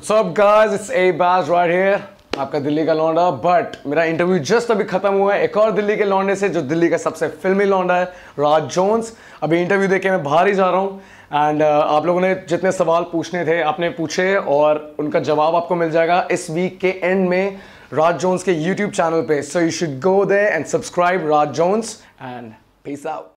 What's up guys, it's A-Baz right आपका दिल्ली का लौंडा बट मेरा इंटरव्यू जस्ट अभी खत्म हुआ है एक और दिल्ली के लौंडे से जो दिल्ली का सबसे फिल्मी लौंडा है राज जोन्स अभी इंटरव्यू देके मैं बाहर ही जा रहा हूँ एंड uh, आप लोगों ने जितने सवाल पूछने थे आपने पूछे और उनका जवाब आपको मिल जाएगा इस वीक के एंड में राज जोन्स के यूट्यूब चैनल पे so you should go there and subscribe Raj Jones and peace out